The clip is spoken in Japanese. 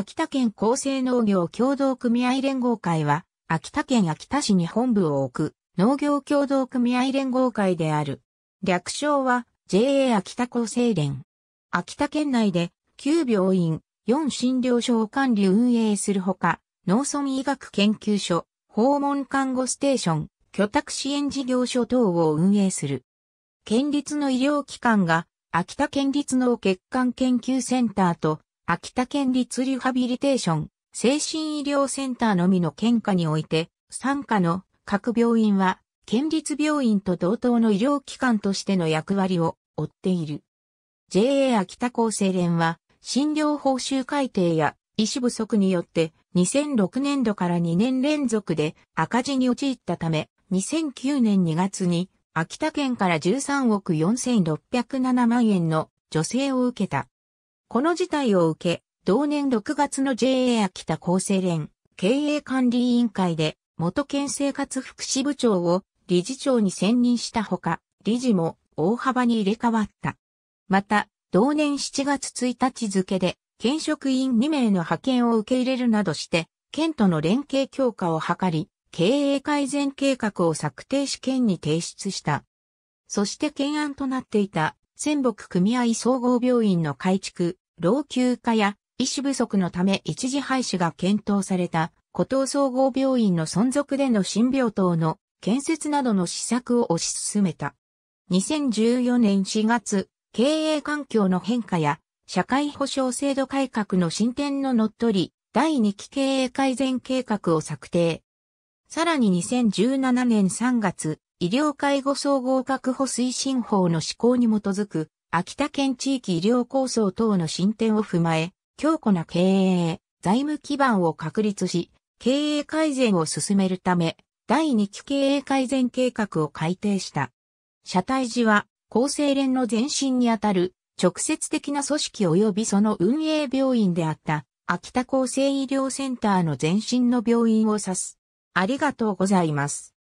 秋田県厚生農業協同組合連合会は、秋田県秋田市に本部を置く農業協同組合連合会である。略称は JA 秋田厚生連。秋田県内で9病院、4診療所を管理運営するほか、農村医学研究所、訪問看護ステーション、居宅支援事業所等を運営する。県立の医療機関が、秋田県立の血管研究センターと、秋田県立リハビリテーション、精神医療センターのみの県下において、参加の各病院は、県立病院と同等の医療機関としての役割を負っている。JA 秋田厚生連は、診療報酬改定や医師不足によって2006年度から2年連続で赤字に陥ったため、2009年2月に秋田県から13億4607万円の助成を受けた。この事態を受け、同年6月の JA 秋田厚生連経営管理委員会で元県生活福祉部長を理事長に選任したほか、理事も大幅に入れ替わった。また、同年7月1日付で、県職員2名の派遣を受け入れるなどして、県との連携強化を図り、経営改善計画を策定し県に提出した。そして懸案となっていた、仙北組合総合病院の改築、老朽化や医師不足のため一時廃止が検討された、古東総合病院の存続での新病棟の建設などの施策を推し進めた。2014年4月、経営環境の変化や社会保障制度改革の進展の乗っ取り、第2期経営改善計画を策定。さらに2017年3月、医療介護総合確保推進法の施行に基づく秋田県地域医療構想等の進展を踏まえ、強固な経営、財務基盤を確立し、経営改善を進めるため、第2期経営改善計画を改定した。社体時は、厚生連の前身にあたる、直接的な組織及びその運営病院であった、秋田厚生医療センターの前身の病院を指す。ありがとうございます。